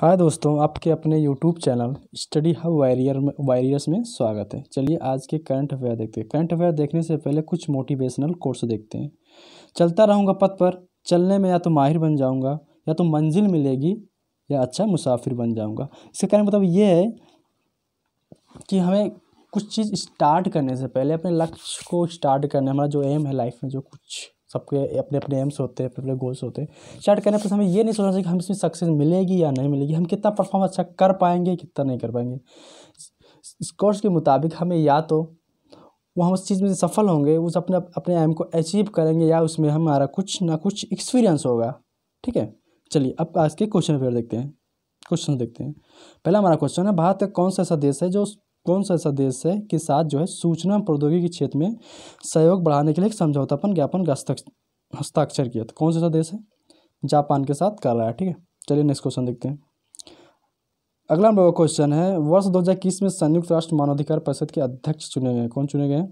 हाय दोस्तों आपके अपने YouTube channel study hub warrior में वायरियर्स में स्वागत है चलिए आज के करंट अफेयर देखते हैं करंट अफेयर देखने से पहले कुछ मोटिवेशनल कोर्स देखते हैं चलता रहूँगा पथ पर चलने में या तो माहिर बन जाऊँगा या तो मंजिल मिलेगी या अच्छा मुसाफिर बन जाऊँगा इसका कारण मतलब ये है कि हमें कुछ चीज़ स्टार्ट करने से पहले अपने लक्ष्य को स्टार्ट करने हमारा जो एम है लाइफ में जो कुछ सबके अपने अपने एम्स होते हैं अपने अपने गोल्स होते हैं स्टार्ट करने पर हमें ये नहीं सोचना चाहिए कि हम इसमें सक्सेस मिलेगी या नहीं मिलेगी हम कितना परफॉर्म अच्छा कर पाएंगे कितना नहीं कर पाएंगे इस कोर्स के मुताबिक हमें या तो वो हम उस चीज़ में सफल होंगे उस अपने अपने एम को अचीव करेंगे या उसमें हमारा कुछ ना कुछ एक्सपीरियंस होगा ठीक है चलिए अब आज के क्वेश्चन पेपर देखते हैं क्वेश्चन देखते हैं पहला हमारा क्वेश्चन है भारत का कौन सा ऐसा देश है जो कौन सा ऐसा देश है कि साथ जो है सूचना प्रौद्योगिकी क्षेत्र में सहयोग बढ़ाने के लिए एक समझौता पर ज्ञापन हस्ताक्षर किया था कौन सा ऐसा देश है जापान के साथ कर रहा है ठीक है चलिए नेक्स्ट क्वेश्चन देखते हैं अगला हम का क्वेश्चन है वर्ष दो में संयुक्त राष्ट्र मानवाधिकार परिषद के अध्यक्ष चुने गए कौन चुने गए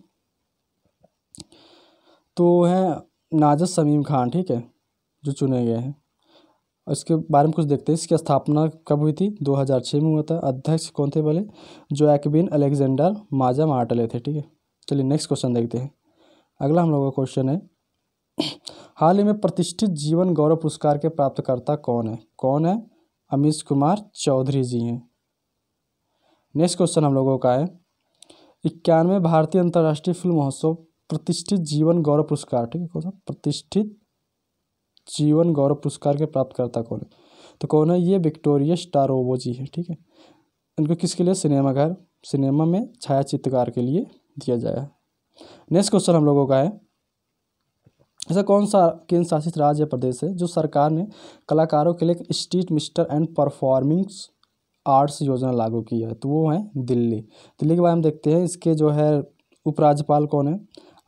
तो हैं नाजस समीम खान ठीक है जो चुने गए हैं इसके बारे में कुछ देखते हैं इसकी स्थापना कब हुई थी 2006 में हुआ था अध्यक्ष कौन थे बोले जो एक्बिन अलेक्जेंडर माजा मार्टले थे ठीक है चलिए नेक्स्ट क्वेश्चन देखते हैं अगला हम लोगों का क्वेश्चन है हाल ही में प्रतिष्ठित जीवन गौरव पुरस्कार के प्राप्तकर्ता कौन है कौन है अमीश कुमार चौधरी जी हैं नेक्स्ट क्वेश्चन हम लोगों का है इक्यानवे भारतीय अंतर्राष्ट्रीय फिल्म महोत्सव प्रतिष्ठित जीवन गौरव पुरस्कार ठीक है कौन सा प्रतिष्ठित जीवन गौरव पुरस्कार के प्राप्तकर्ता कौन है तो कौन है ये विक्टोरिया स्टारोवो जी है ठीक है इनको किसके लिए सिनेमाघर सिनेमा में छाया चित्रकार के लिए दिया जाए नेक्स्ट क्वेश्चन हम लोगों का है ऐसा कौन सा केंद्र शासित राज्य या प्रदेश है जो सरकार ने कलाकारों के लिए street mister and performings arts योजना लागू की है तो वो है दिल्ली दिल्ली के बारे में देखते हैं इसके जो है उपराज्यपाल कौन है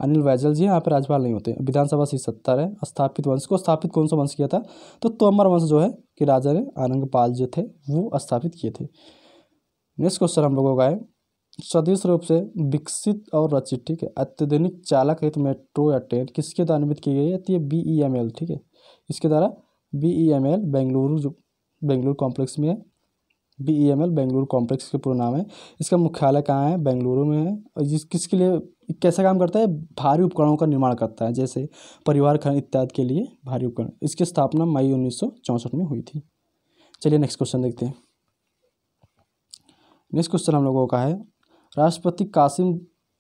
अनिल वैजल जी यहाँ पर राज्यपाल नहीं होते विधानसभा सीट सत्तर है स्थापित वंश को स्थापित कौन सा वंश किया था तो तोमर वंश जो है कि राजा ने पाल जो थे वो स्थापित किए थे नेक्स्ट क्वेश्चन हम लोगों का है स्वदेश रूप से विकसित और रचित ठीक है अत्याधुनिक चालक रहित मेट्रो या ट्रेन किसके द्वारा निर्मित की गई है तो ये बी ई एम एल ठीक है इसके द्वारा B E M L Bengaluru जो बेंगलुरु कॉम्प्लेक्स में है B E M L Bengaluru complex के पूरा नाम है इसका मुख्यालय कहाँ है बेंगलुरु में है और जिस किसके लिए कैसा काम करता है भारी उपकरणों का निर्माण करता है जैसे परिवार खन इत्यादि के लिए भारी उपकरण इसकी स्थापना मई उन्नीस में हुई थी चलिए नेक्स्ट क्वेश्चन देखते हैं नेक्स्ट क्वेश्चन हम लोगों का है राष्ट्रपति कासिम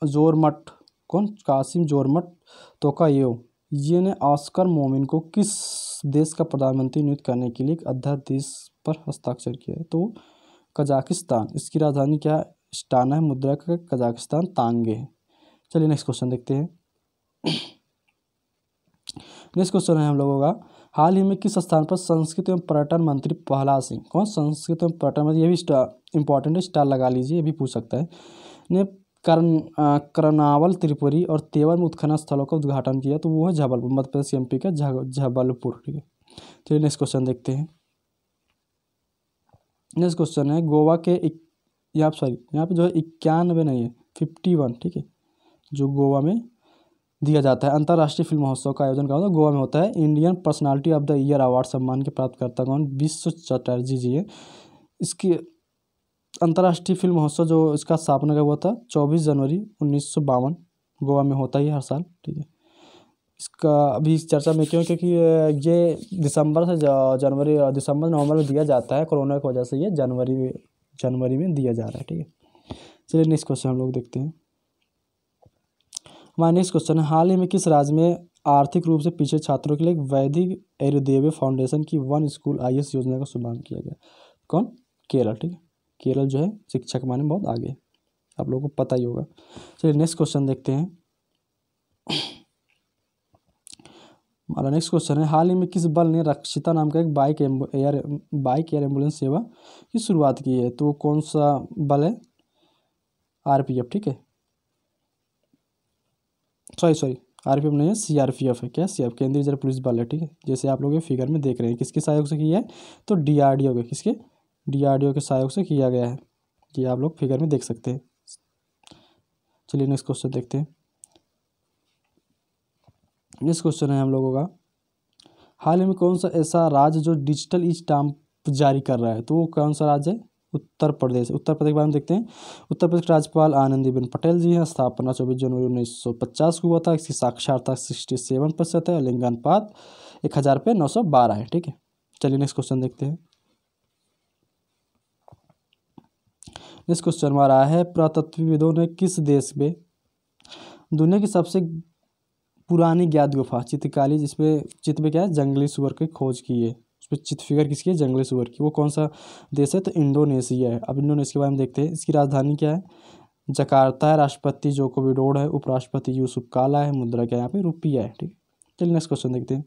जोरमट कौन कासिम जोरमट यो ये ने ऑस्कर मोमिन को किस देश का प्रधानमंत्री नियुक्त करने के लिए एक अध्यादेश पर हस्ताक्षर किया है तो कजाकिस्तान इसकी राजधानी क्या स्टाना है मुद्रा का कजाकिस्तान तांगे है चलिए नेक्स्ट क्वेश्चन देखते हैं नेक्स्ट क्वेश्चन है हम लोगों का हाल ही में किस स्थान पर संस्कृत एवं पर्यटन मंत्री प्रहलाद सिंह कौन संस्कृत एवं पर्यटन मंत्री ये भी इंपॉर्टेंट है स्टार लगा लीजिए ये भी पूछ सकता है ने करन करनावल त्रिपुरी और तेवर में उत्खनन स्थलों का उद्घाटन किया तो वो है जबलपुर मध्य प्रदेश एम का जबलपुर ठीक है चलिए नेक्स्ट क्वेश्चन देखते हैं नेक्स्ट क्वेश्चन है गोवा के एक यहाँ सॉरी यहाँ पे जो है इक्यानवे नहीं है फिफ्टी वन ठीक है जो गोवा में दिया जाता है अंतर्राष्ट्रीय फिल्म महोत्सव का आयोजन कहा गोवा में होता है Indian personality of the year award सम्मान के प्राप्तकर्ता कौन विश्व चटर्जी जी है इसकी अंतर्राष्ट्रीय फिल्म महोत्सव जो इसका स्थापना का हुआ था चौबीस जनवरी उन्नीस गोवा में होता ही हर साल ठीक है इसका अभी चर्चा में क्यों क्योंकि ये दिसंबर से जनवरी दिसंबर नवंबर में दिया जाता है कोरोना की वजह से ये जनवरी जनवरी में दिया जा रहा है ठीक है चलिए नेक्स्ट क्वेश्चन हम लोग देखते हैं हमारा नेक्स्ट क्वेश्चन है हाल ही में किस राज्य में आर्थिक रूप से पीछे छात्रों के लिए वैदिक एरुदेवे फाउंडेशन की वन स्कूल आई योजना का शुभारंभ किया गया कौन केरल ठीक है केरल जो है शिक्षा के माने बहुत आगे आप लोगों को पता ही होगा चलिए नेक्स्ट क्वेश्चन देखते हैं हमारा नेक्स्ट क्वेश्चन है हाल ही में किस बल ने रक्षिता नाम का एक bike air bike air ambulance सेवा की शुरुआत की है तो कौन सा बल है आरपीएफ ठीक है सॉरी सॉरी आरपीएफ नहीं है सीआरपीएफ है क्या सीआरपीएफ केंद्रीय रिजर्व पुलिस बल है ठीक है जैसे आप लोग ये फिगर में देख रहे हैं किसके सहयोग से किया है तो ओ के किसके ओ के सहयोग से किया गया है ये आप लोग फिगर में देख सकते हैं चलिए नेक्स्ट क्वेश्चन देखते हैं नेक्स्ट क्वेश्चन है हम लोगों का हाल ही में कौन सा ऐसा राज्य जो डिजिटल ई स्टाम्प जारी कर रहा है तो वो कौन सा राज्य है उत्तर प्रदेश उत्तर प्रदेश के बारे में देखते हैं उत्तर प्रदेश के राज्यपाल आनंदीबेन पटेल जी हैं स्थापना चौबीस जनवरी उन्नीस सौ पचास को हुआ था इसकी साक्षरता सिक्सटी सेवन प्रतिशत है लिंगानुपात एक हज़ार पे नौ सौ बारह है ठीक है चलिए नेक्स्ट क्वेश्चन देखते हैं नेक्स्ट क्वेश्चन हमारा है पुरातत्वविदों ने किस देश में दुनिया की सबसे पुरानी ज्ञात गुफा चित्रकाली जिसमें चित्र में क्या है जंगली सुअर की खोज की है उस पर चित्र फिगर किसकी है जंगली सुअर की वो कौन सा देश है तो इंडोनेशिया है अब इंडोनेशिया के बारे में देखते हैं इसकी राजधानी क्या है जकार्ता है राष्ट्रपति जोको विडोड है उपराष्ट्रपति यूसुफ काला है मुद्रा क्या यहाँ पे रुपया है ठीक है चलिए नेक्स्ट क्वेश्चन देखते हैं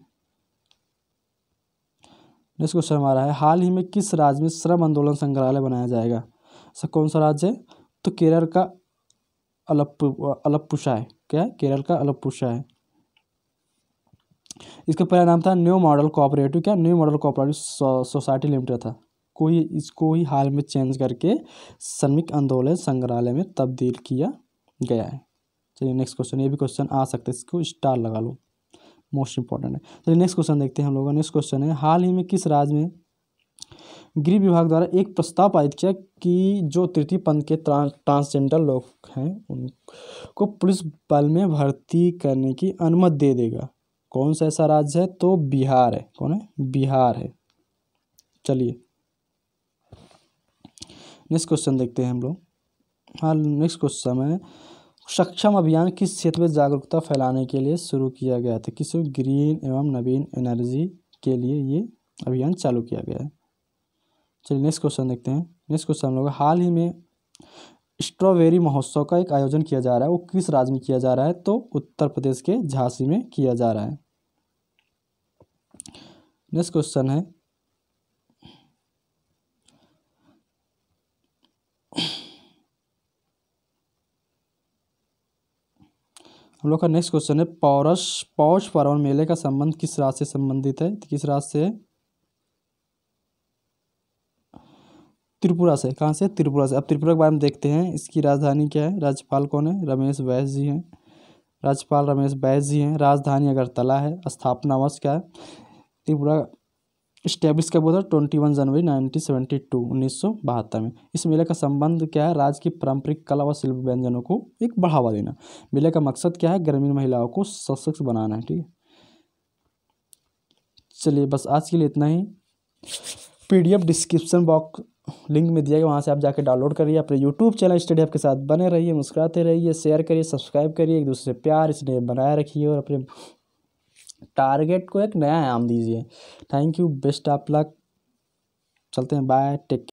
नेक्स्ट क्वेश्चन हमारा है हाल ही में किस राज्य में श्रम आंदोलन संग्रहालय बनाया जाएगा सर कौन सा राज्य है तो केरल का अलप अलपुषा है क्या है केरल का अलपुषा है इसका पहला नाम था न्यू मॉडल कोऑपरेटिव क्या new model cooperative society limited था को ही इसको ही हाल में चेंज करके श्रमिक आंदोलन संग्रहालय में तब्दील किया गया है चलिए नेक्स्ट क्वेश्चन ये भी क्वेश्चन आ सकते हैं इसको स्टार लगा लो मोस्ट इंपॉर्टेंट है चलिए नेक्स्ट क्वेश्चन देखते हैं हम लोगों नेक्स्ट क्वेश्चन है हाल ही में किस राज्य में गृह विभाग द्वारा एक प्रस्ताव पारित किया कि जो तृतीय पंथ के ट्रांसजेंडर लोग हैं उनको पुलिस बल में भर्ती करने की अनुमति दे देगा कौन सा ऐसा राज्य है तो बिहार है कौन है बिहार है चलिए नेक्स्ट क्वेश्चन देखते हैं हम लोग हाँ नेक्स्ट क्वेश्चन है सक्षम अभियान किस क्षेत्र में जागरूकता फैलाने के लिए शुरू किया गया था किस ग्रीन एवं नवीन एनर्जी के लिए ये अभियान चालू किया गया है चलिए नेक्स्ट क्वेश्चन देखते हैं नेक्स्ट क्वेश्चन हम लोग हाल ही में स्ट्रॉबेरी महोत्सव का एक आयोजन किया जा रहा है वो किस राज्य में किया जा रहा है तो उत्तर प्रदेश के झांसी में किया जा रहा है नेक्स्ट क्वेश्चन है हम लोग का नेक्स्ट क्वेश्चन है पौरस पौष पर्वण मेले का संबंध किस राज्य से संबंधित है तो किस राज्य से है त्रिपुरा से कहाँ से त्रिपुरा से अब त्रिपुरा के बारे में देखते हैं इसकी राजधानी क्या है राज्यपाल कौन है रमेश बैस जी हैं राज्यपाल रमेश बैस जी हैं राजधानी अगरतला है स्थापना वर्ष क्या है त्रिपुरा इस्टेब्लिश कब हुआ था ट्वेंटी वन जनवरी नाइनटीन सेवेंटी टू उन्नीस सौ बहत्तर में इस मेले का संबंध क्या है राज्य की पारंपरिक कला व शिल्प व्यंजनों को एक बढ़ावा देना मेले का मकसद क्या है ग्रामीण महिलाओं को सशक्त बनाना है ठीक है चलिए बस आज के लिए इतना ही पीडीएफ डिस्क्रिप्शन बॉक्स लिंक में दिया गया वहाँ से आप जाकर डाउनलोड करिए अपने यूट्यूब चैनल स्टडी आपके साथ बने रहिए मुस्कुराते रहिए शेयर करिए सब्सक्राइब करिए एक दूसरे से प्यार इसलिए बनाए रखिए और अपने टारगेट को एक नया आयाम दीजिए थैंक यू बेस्ट आप लक चलते हैं बाय टेक